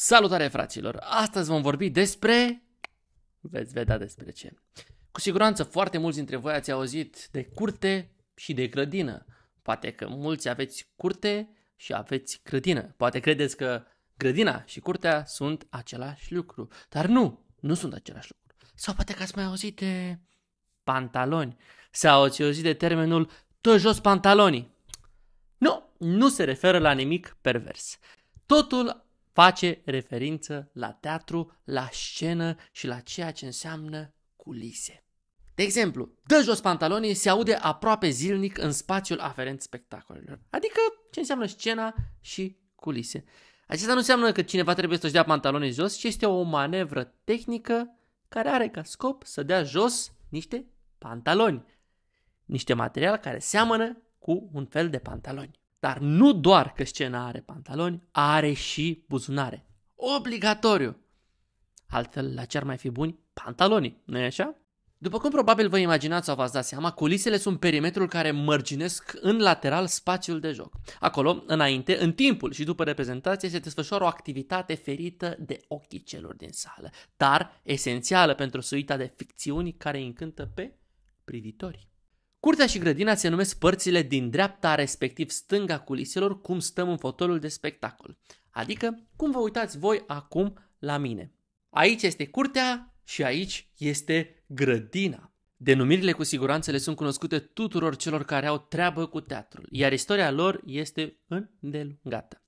Salutare fraților! Astăzi vom vorbi despre... Veți vedea despre ce. Cu siguranță foarte mulți dintre voi ați auzit de curte și de grădină. Poate că mulți aveți curte și aveți grădină. Poate credeți că grădina și curtea sunt același lucru. Dar nu, nu sunt același lucru. Sau poate că ați mai auzit de pantaloni. Sau ați auzit de termenul tot jos pantalonii. Nu, nu se referă la nimic pervers. Totul face referință la teatru, la scenă și la ceea ce înseamnă culise. De exemplu, dă jos pantalonii se aude aproape zilnic în spațiul aferent spectacolelor, adică ce înseamnă scena și culise. Acesta nu înseamnă că cineva trebuie să-și dea pantalonii jos, ci este o manevră tehnică care are ca scop să dea jos niște pantaloni, niște material care seamănă cu un fel de pantaloni. Dar nu doar că scena are pantaloni, are și buzunare. Obligatoriu! Altfel, la ce ar mai fi buni? Pantalonii, nu-i așa? După cum probabil vă imaginați sau v-ați dat seama, culisele sunt perimetrul care mărginesc în lateral spațiul de joc. Acolo, înainte, în timpul și după reprezentație, se desfășoară o activitate ferită de ochii celor din sală, dar esențială pentru suita de ficțiuni care încântă pe privitori. Curtea și grădina se numesc părțile din dreapta, respectiv stânga culiselor, cum stăm în fotolul de spectacol. Adică, cum vă uitați voi acum la mine. Aici este curtea și aici este grădina. Denumirile cu siguranță le sunt cunoscute tuturor celor care au treabă cu teatrul, iar istoria lor este îndelungată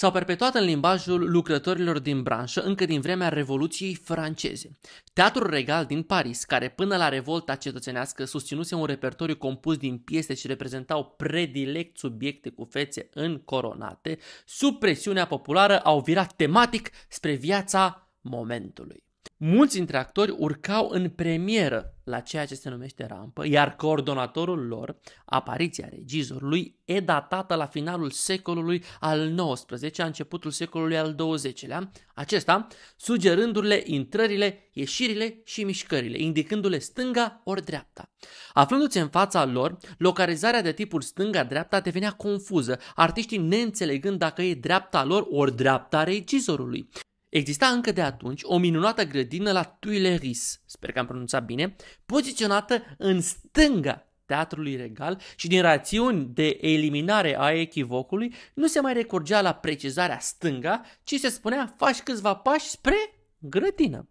s-au perpetuat în limbajul lucrătorilor din branșă încă din vremea Revoluției franceze. Teatrul Regal din Paris, care până la revolta cetățenească susținuse un repertoriu compus din piese și reprezentau predilect subiecte cu fețe încoronate, sub presiunea populară au virat tematic spre viața momentului. Mulți dintre actori urcau în premieră la ceea ce se numește rampă, iar coordonatorul lor, apariția regizorului, e datată la finalul secolului al XIX-a, începutul secolului al XX-lea, acesta sugerându-le intrările, ieșirile și mișcările, indicându-le stânga ori dreapta. aflându se în fața lor, localizarea de tipul stânga-dreapta devenea confuză, artiștii neînțelegând dacă e dreapta lor ori dreapta regizorului. Exista încă de atunci o minunată grădină la Tuileries, sper că am pronunțat bine, poziționată în stânga Teatrului Regal și din rațiuni de eliminare a echivocului nu se mai recurgea la precizarea stânga, ci se spunea faci câțiva pași spre grădină.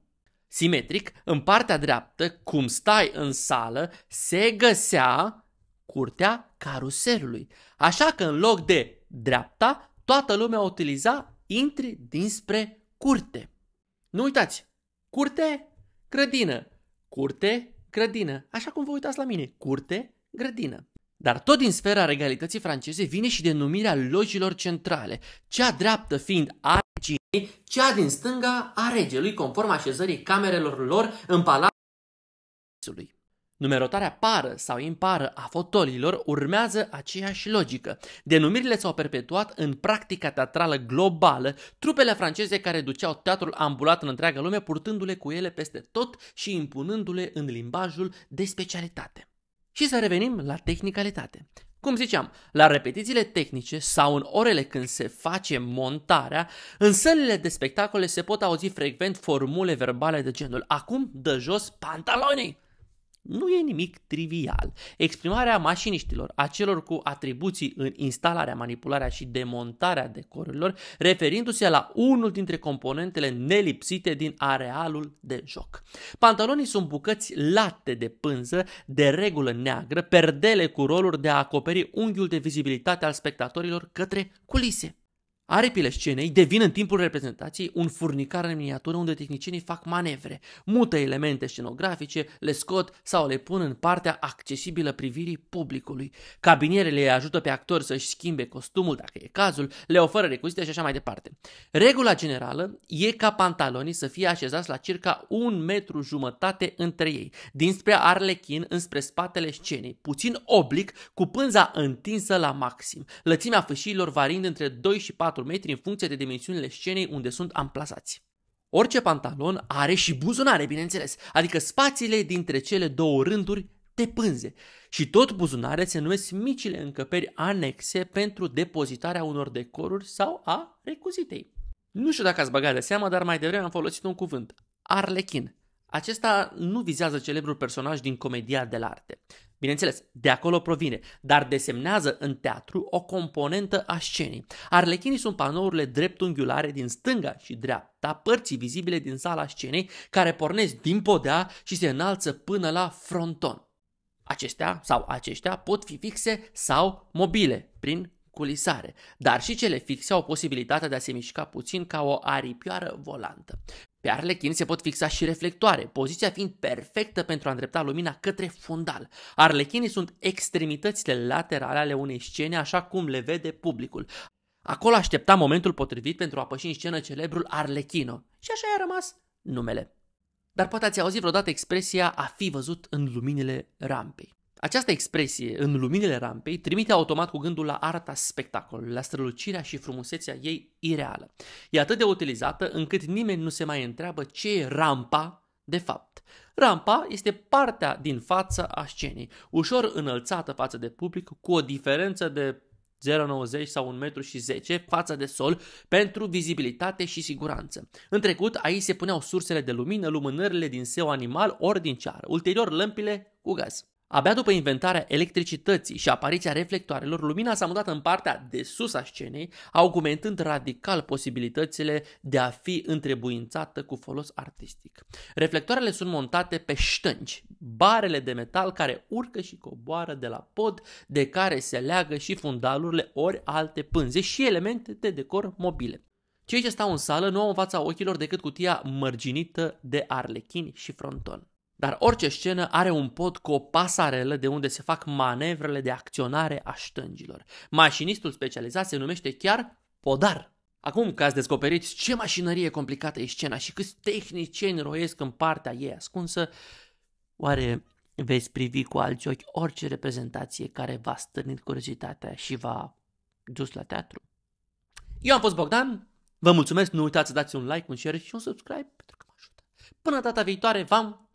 Simetric, în partea dreaptă, cum stai în sală, se găsea curtea caruselului. Așa că în loc de dreapta, toată lumea utiliza intri dinspre curte. Nu uitați, curte, grădină, curte, grădină, așa cum vă uitați la mine, curte, grădină. Dar tot din sfera regalității franceze vine și denumirea logilor centrale, cea dreaptă fiind a reginei, cea din stânga a regelui, conform așezării camerelor lor în palatul Numerotarea pară sau impară a fotolilor urmează aceeași logică. Denumirile s-au perpetuat în practica teatrală globală, trupele franceze care duceau teatrul ambulat în întreaga lume, purtându-le cu ele peste tot și impunându-le în limbajul de specialitate. Și să revenim la tehnicalitate. Cum ziceam, la repetițiile tehnice sau în orele când se face montarea, în sălile de spectacole se pot auzi frecvent formule verbale de genul Acum dă jos pantalonii! nu e nimic trivial. Exprimarea mașiniștilor, a celor cu atribuții în instalarea, manipularea și demontarea decorurilor, referindu-se la unul dintre componentele nelipsite din arealul de joc. Pantalonii sunt bucăți late de pânză, de regulă neagră, perdele cu roluri de a acoperi unghiul de vizibilitate al spectatorilor către culise. Aripile scenei devin în timpul reprezentației un furnicar în miniatură unde tehnicienii fac manevre, mută elemente scenografice, le scot sau le pun în partea accesibilă privirii publicului. Cabinierele îi ajută pe actori să-și schimbe costumul dacă e cazul, le oferă recuzite și așa mai departe. Regula generală e ca pantalonii să fie așezați la circa un metru jumătate între ei, dinspre arlechin înspre spatele scenei, puțin oblic, cu pânza întinsă la maxim, lățimea fâșiilor variind între 2 și 4 4 metri în funcție de dimensiunile scenei unde sunt amplasați. Orice pantalon are și buzunare, bineînțeles, adică spațiile dintre cele două rânduri de pânze. Și tot buzunare se numesc micile încăperi anexe pentru depozitarea unor decoruri sau a recuzitei. Nu știu dacă ați băgat de seama, dar mai devreme am folosit un cuvânt, arlechin. Acesta nu vizează celebrul personaj din comedia de la arte. Bineînțeles, de acolo provine, dar desemnează în teatru o componentă a scenei. Arlechinii sunt panourile dreptunghiulare din stânga și dreapta, părții vizibile din sala scenei, care pornesc din podea și se înalță până la fronton. Acestea sau aceștia pot fi fixe sau mobile, prin culisare, dar și cele fixe au posibilitatea de a se mișca puțin ca o aripioară volantă. Pe arlechin se pot fixa și reflectoare, poziția fiind perfectă pentru a îndrepta lumina către fundal. Arlechinii sunt extremitățile laterale ale unei scene așa cum le vede publicul. Acolo aștepta momentul potrivit pentru a păși în scenă celebrul Arlechino și așa i-a rămas numele. Dar poate ați auzit vreodată expresia a fi văzut în luminile rampei. Această expresie, în luminile rampei, trimite automat cu gândul la arta spectacolului, la strălucirea și frumusețea ei ireală. E atât de utilizată încât nimeni nu se mai întreabă ce e rampa de fapt. Rampa este partea din față a scenei, ușor înălțată față de public, cu o diferență de 0,90 sau 1,10 m față de sol pentru vizibilitate și siguranță. În trecut, aici se puneau sursele de lumină, lumânările din seu animal ori din ceară, ulterior lămpile cu gaz. Abia după inventarea electricității și apariția reflectoarelor, lumina s-a mutat în partea de sus a scenei, augmentând radical posibilitățile de a fi întrebuințată cu folos artistic. Reflectoarele sunt montate pe ștânci, barele de metal care urcă și coboară de la pod, de care se leagă și fundalurile ori alte pânze și elemente de decor mobile. Cei ce stau în sală nu au în fața ochilor decât cutia mărginită de arlechini și fronton. Dar orice scenă are un pod cu o pasarelă de unde se fac manevrele de acționare a ștângilor. Mașinistul specializat se numește chiar podar. Acum că ați descoperit ce mașinărie complicată e scena și câți tehnicieni roiesc în partea ei ascunsă, oare veți privi cu alți ochi orice reprezentație care v-a stârnit curiozitatea și v-a dus la teatru? Eu am fost Bogdan, vă mulțumesc, nu uitați să dați un like, un share și un subscribe pentru că mă ajută. Până data viitoare, v-am